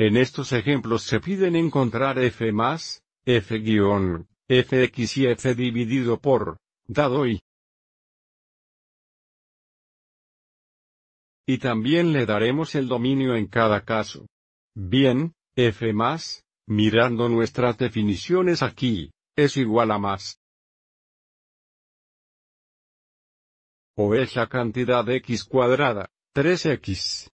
En estos ejemplos se piden encontrar f más, f guión, fx y f dividido por, dado y. Y también le daremos el dominio en cada caso. Bien, f más, mirando nuestras definiciones aquí, es igual a más. O es la cantidad x cuadrada, 3x,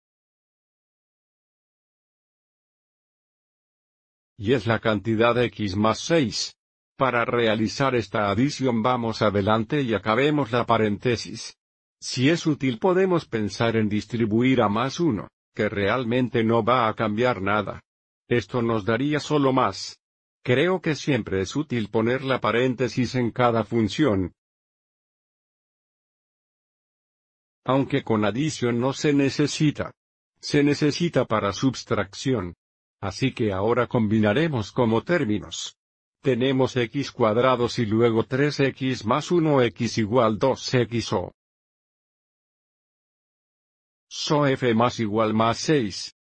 y es la cantidad x más 6. Para realizar esta adición vamos adelante y acabemos la paréntesis. Si es útil podemos pensar en distribuir a más 1, que realmente no va a cambiar nada. Esto nos daría solo más. Creo que siempre es útil poner la paréntesis en cada función. Aunque con adición no se necesita. Se necesita para subtracción. Así que ahora combinaremos como términos. Tenemos x cuadrados y luego 3x más 1x igual 2 x So f más igual más 6.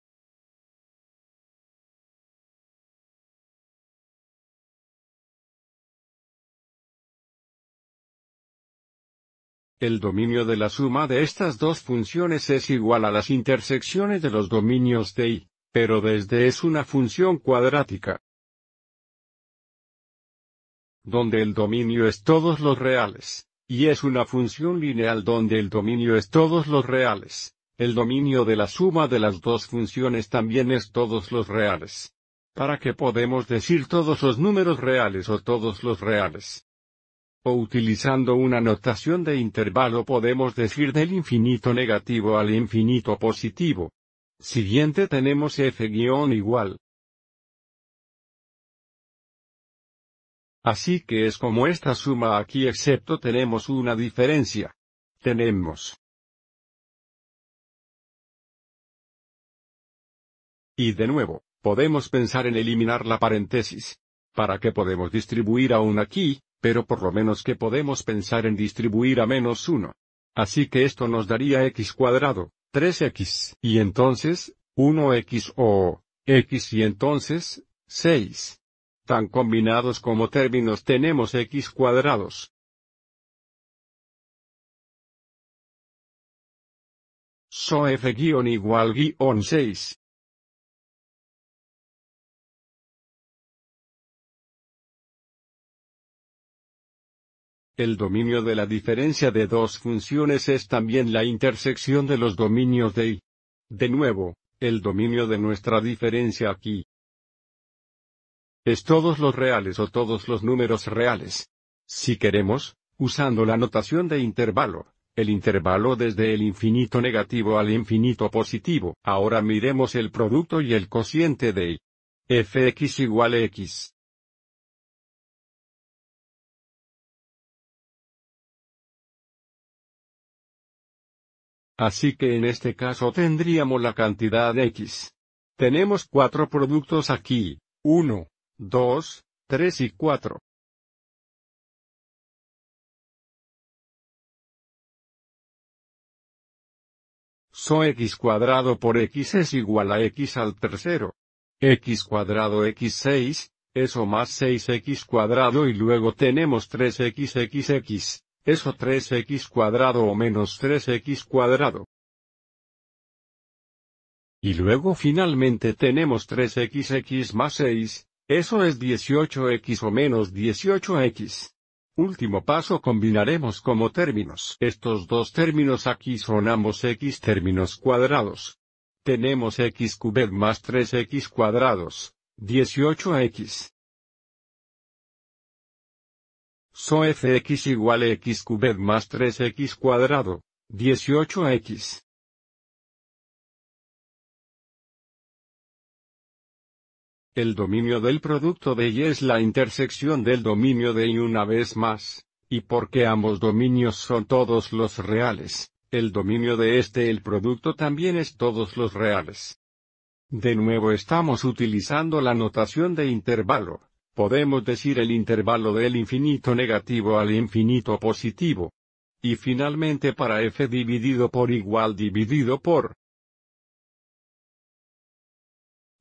El dominio de la suma de estas dos funciones es igual a las intersecciones de los dominios de y pero desde es una función cuadrática donde el dominio es todos los reales, y es una función lineal donde el dominio es todos los reales. El dominio de la suma de las dos funciones también es todos los reales. ¿Para qué podemos decir todos los números reales o todos los reales? O utilizando una notación de intervalo podemos decir del infinito negativo al infinito positivo. Siguiente tenemos f igual. Así que es como esta suma aquí excepto tenemos una diferencia. Tenemos Y de nuevo, podemos pensar en eliminar la paréntesis. ¿Para qué podemos distribuir aún aquí, pero por lo menos que podemos pensar en distribuir a menos 1? Así que esto nos daría x cuadrado, 3x, y entonces, 1x o x y entonces, 6. Tan combinados como términos tenemos x cuadrados. Sof guión igual guión 6. El dominio de la diferencia de dos funciones es también la intersección de los dominios de i. De nuevo, el dominio de nuestra diferencia aquí es todos los reales o todos los números reales. Si queremos, usando la notación de intervalo, el intervalo desde el infinito negativo al infinito positivo. Ahora miremos el producto y el cociente de I. fx igual a x. Así que en este caso tendríamos la cantidad X. Tenemos cuatro productos aquí, 1, 2, 3 y 4. So x cuadrado por x es igual a x al tercero. x cuadrado x6, eso más 6x cuadrado y luego tenemos 3xxx. Eso 3x cuadrado o menos 3x cuadrado. Y luego finalmente tenemos 3xx más 6, eso es 18x o menos 18x. Último paso combinaremos como términos. Estos dos términos aquí son ambos x términos cuadrados. Tenemos x cubed más 3x cuadrados, 18x. So fx igual x cubed más 3x cuadrado, 18x. El dominio del producto de Y es la intersección del dominio de Y una vez más, y porque ambos dominios son todos los reales, el dominio de este el producto también es todos los reales. De nuevo estamos utilizando la notación de intervalo. Podemos decir el intervalo del infinito negativo al infinito positivo. Y finalmente para f dividido por igual dividido por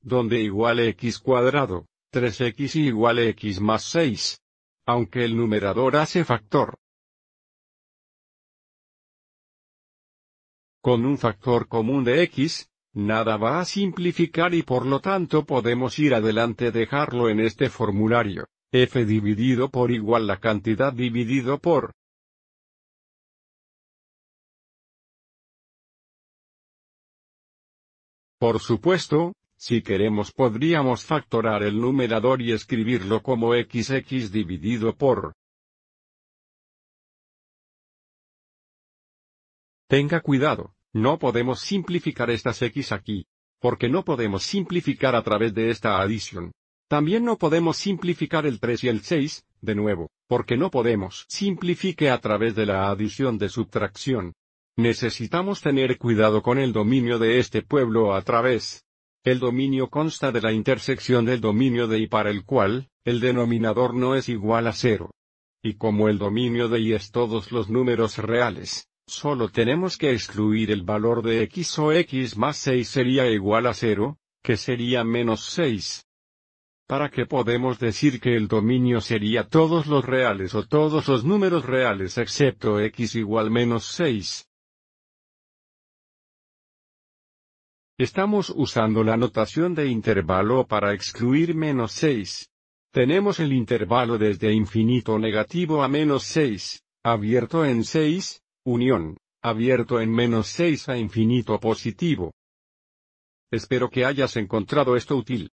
donde igual x cuadrado, 3x igual x más 6. Aunque el numerador hace factor. Con un factor común de x, Nada va a simplificar y por lo tanto podemos ir adelante dejarlo en este formulario. F dividido por igual la cantidad dividido por Por supuesto, si queremos podríamos factorar el numerador y escribirlo como xx dividido por. Tenga cuidado, no podemos simplificar estas x aquí, porque no podemos simplificar a través de esta adición. También no podemos simplificar el 3 y el 6, de nuevo, porque no podemos simplifique a través de la adición de subtracción. Necesitamos tener cuidado con el dominio de este pueblo a través. El dominio consta de la intersección del dominio de y para el cual, el denominador no es igual a cero. Y como el dominio de y es todos los números reales, Solo tenemos que excluir el valor de x o x más 6 sería igual a 0, que sería menos 6. Para que podemos decir que el dominio sería todos los reales o todos los números reales excepto x igual menos 6. Estamos usando la notación de intervalo para excluir menos 6. Tenemos el intervalo desde infinito negativo a menos 6, abierto en 6, unión, abierto en menos 6 a infinito positivo. Espero que hayas encontrado esto útil.